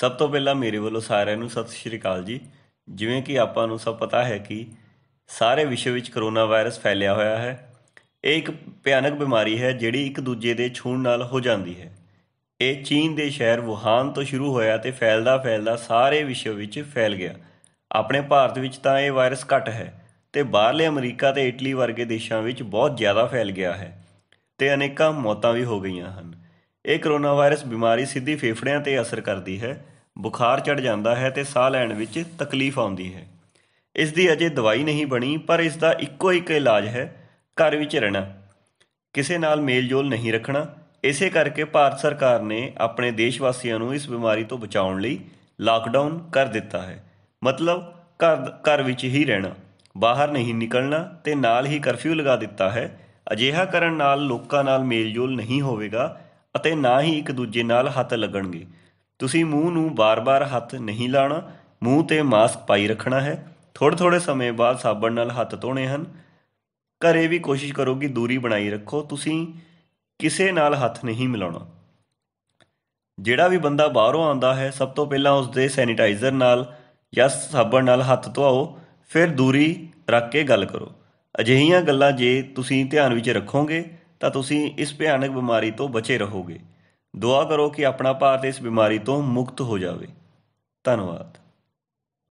ਸਭ ਤੋਂ ਪਹਿਲਾਂ ਮੇਰੇ ਵੱਲੋਂ ਸਾਰਿਆਂ ਨੂੰ ਸਤਿ ਸ਼੍ਰੀ ਅਕਾਲ ਜੀ ਜਿਵੇਂ ਕਿ ਆਪਾਂ ਨੂੰ ਸਭ ਪਤਾ ਹੈ ਕਿ ਸਾਰੇ ਵਿਸ਼ਵ ਵਿੱਚ ਕਰੋਨਾ ਵਾਇਰਸ ਫੈਲਿਆ ਹੋਇਆ ਹੈ ਇਹ ਇੱਕ ਭਿਆਨਕ ਬਿਮਾਰੀ ਹੈ ਜਿਹੜੀ ਇੱਕ ਦੂਜੇ ਦੇ ਛੂਣ ਨਾਲ ਹੋ ਜਾਂਦੀ ਹੈ ਇਹ ਚੀਨ ਦੇ ਸ਼ਹਿਰ ਵੁਹਾਨ ਤੋਂ ਸ਼ੁਰੂ ਹੋਇਆ ਤੇ ਫੈਲਦਾ ਫੈਲਦਾ ਸਾਰੇ ਵਿਸ਼ਵ ਵਿੱਚ ਫੈਲ ਗਿਆ ਆਪਣੇ ਭਾਰਤ ਵਿੱਚ ਤਾਂ ਇਹ ਵਾਇਰਸ ਘੱਟ ਹੈ ਤੇ ਬਾਹਰਲੇ ਅਮਰੀਕਾ ਤੇ ਇਟਲੀ ਵਰਗੇ ਦੇਸ਼ਾਂ ਵਿੱਚ ਬਹੁਤ ਜ਼ਿਆਦਾ ਫੈਲ ਗਿਆ ਹੈ ਤੇ ਅਨੇਕਾਂ ਮੌਤਾਂ ਵੀ ਹੋ ਗਈਆਂ ਹਨ ਇਹ ਕਰੋਨਾ ਵਾਇਰਸ ਬਿਮਾਰੀ ਸਿੱਧੀ ਫੇਫੜਿਆਂ ਤੇ ਅਸਰ ਕਰਦੀ ਹੈ ਬੁਖਾਰ ਚੜ ਜਾਂਦਾ ਹੈ ਤੇ ਸਾਹ ਲੈਣ ਵਿੱਚ ਤਕਲੀਫ ਆਉਂਦੀ ਹੈ ਇਸ ਦੀ ਅਜੇ ਦਵਾਈ ਨਹੀਂ ਬਣੀ ਪਰ ਇਸ ਦਾ ਇੱਕੋ ਇੱਕ ਇਲਾਜ ਹੈ ਘਰ ਵਿੱਚ ਰਹਿਣਾ ਕਿਸੇ ਨਾਲ ਮੇਲਜੋਲ ਨਹੀਂ ਰੱਖਣਾ ਇਸੇ ਕਰਕੇ ਭਾਰਤ ਸਰਕਾਰ ਨੇ ਆਪਣੇ ਦੇਸ਼ ਵਾਸੀਆਂ ਨੂੰ ਇਸ ਬਿਮਾਰੀ ਤੋਂ ਬਚਾਉਣ ਲਈ ਲਾਕਡਾਊਨ ਕਰ ਦਿੱਤਾ ਹੈ ਮਤਲਬ ਘਰ ਘਰ ਵਿੱਚ ਹੀ ਰਹਿਣਾ ਬਾਹਰ ਨਹੀਂ ਨਿਕਲਣਾ ਤੇ ਨਾਲ ਹੀ ਕਰਫਿਊ ਲਗਾ ਦਿੱਤਾ ਹੈ ਅਜਿਹਾ ਕਰਨ ਨਾਲ ਲੋਕਾਂ ਨਾਲ ਮੇਲਜੋਲ ਨਹੀਂ ਹੋਵੇਗਾ ਅਤੇ ਨਾ ਹੀ ਇੱਕ ਦੂਜੇ ਨਾਲ ਹੱਥ ਲੱਗਣਗੇ ਤੁਸੀਂ ਮੂੰਹ ਨੂੰ ਬਾਰ-ਬਾਰ ਹੱਥ ਨਹੀਂ ਲਾਣਾ ਮੂੰਹ ਤੇ ਮਾਸਕ ਪਾਈ ਰੱਖਣਾ ਹੈ ਥੋੜੇ-ਥੋੜੇ ਸਮੇਂ ਬਾਅਦ ਸਾਬਣ ਨਾਲ ਹੱਥ ਧੋਣੇ ਹਨ ਘਰੇ ਵੀ ਕੋਸ਼ਿਸ਼ ਕਰੋ ਕਿ ਦੂਰੀ ਬਣਾਈ ਰੱਖੋ ਤੁਸੀਂ ਕਿਸੇ ਨਾਲ ਹੱਥ ਨਹੀਂ ਮਿਲਾਉਣਾ ਜਿਹੜਾ ਵੀ ਬੰਦਾ ਬਾਹਰੋਂ ਆਉਂਦਾ ਹੈ ਸਭ ਤੋਂ ਪਹਿਲਾਂ ਉਸ ਦੇ ਸੈਨੀਟਾਈਜ਼ਰ ਨਾਲ ਜਾਂ ਸਾਬਣ ਨਾਲ ਹੱਥ ਧੋਵੋ ਫਿਰ ਦੂਰੀ ਰੱਖ ਕੇ ਗੱਲ ਕਰੋ ਅਜਿਹੀਆਂ ਗੱਲਾਂ ਜੇ ਤੁਸੀਂ ਧਿਆਨ ਵਿੱਚ ਰੱਖੋਗੇ ਤਾਂ ਤੁਸੀਂ ਇਸ ਭਿਆਨਕ ਬਿਮਾਰੀ ਤੋਂ ਬਚੇ ਰਹੋਗੇ ਦੁਆ ਕਰੋ ਕਿ ਆਪਣਾ ਭਾਰਤ ਇਸ ਬਿਮਾਰੀ ਤੋਂ ਮੁਕਤ ਹੋ ਜਾਵੇ ਧੰਨਵਾਦ